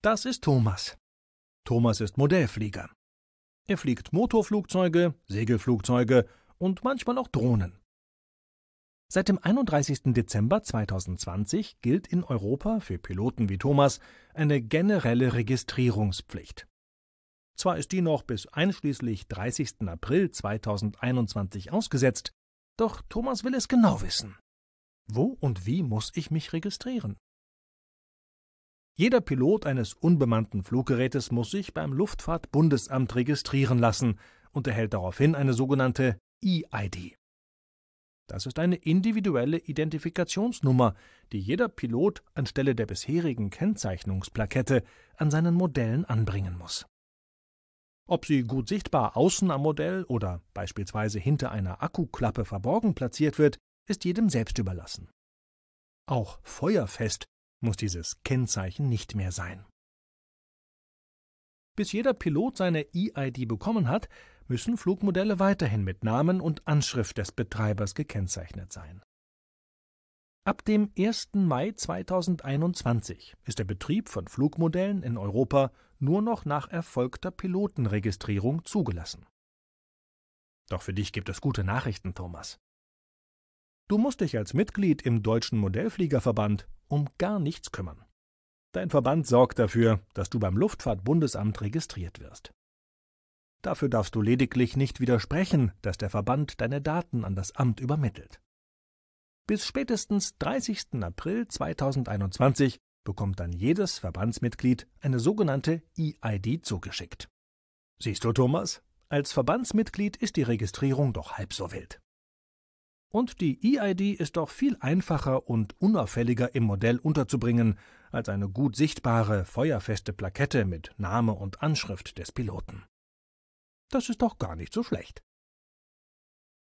Das ist Thomas. Thomas ist Modellflieger. Er fliegt Motorflugzeuge, Segelflugzeuge und manchmal auch Drohnen. Seit dem 31. Dezember 2020 gilt in Europa für Piloten wie Thomas eine generelle Registrierungspflicht. Zwar ist die noch bis einschließlich 30. April 2021 ausgesetzt, doch Thomas will es genau wissen. Wo und wie muss ich mich registrieren? Jeder Pilot eines unbemannten Fluggerätes muss sich beim Luftfahrtbundesamt registrieren lassen und erhält daraufhin eine sogenannte E-ID. Das ist eine individuelle Identifikationsnummer, die jeder Pilot anstelle der bisherigen Kennzeichnungsplakette an seinen Modellen anbringen muss. Ob sie gut sichtbar außen am Modell oder beispielsweise hinter einer Akkuklappe verborgen platziert wird, ist jedem selbst überlassen. Auch feuerfest muss dieses Kennzeichen nicht mehr sein. Bis jeder Pilot seine EID bekommen hat, müssen Flugmodelle weiterhin mit Namen und Anschrift des Betreibers gekennzeichnet sein. Ab dem 1. Mai 2021 ist der Betrieb von Flugmodellen in Europa nur noch nach erfolgter Pilotenregistrierung zugelassen. Doch für dich gibt es gute Nachrichten, Thomas. Du musst dich als Mitglied im Deutschen Modellfliegerverband um gar nichts kümmern. Dein Verband sorgt dafür, dass du beim Luftfahrtbundesamt registriert wirst. Dafür darfst du lediglich nicht widersprechen, dass der Verband deine Daten an das Amt übermittelt. Bis spätestens 30. April 2021 bekommt dann jedes Verbandsmitglied eine sogenannte EID zugeschickt. Siehst du, Thomas, als Verbandsmitglied ist die Registrierung doch halb so wild. Und die EID ist doch viel einfacher und unauffälliger im Modell unterzubringen als eine gut sichtbare, feuerfeste Plakette mit Name und Anschrift des Piloten. Das ist doch gar nicht so schlecht.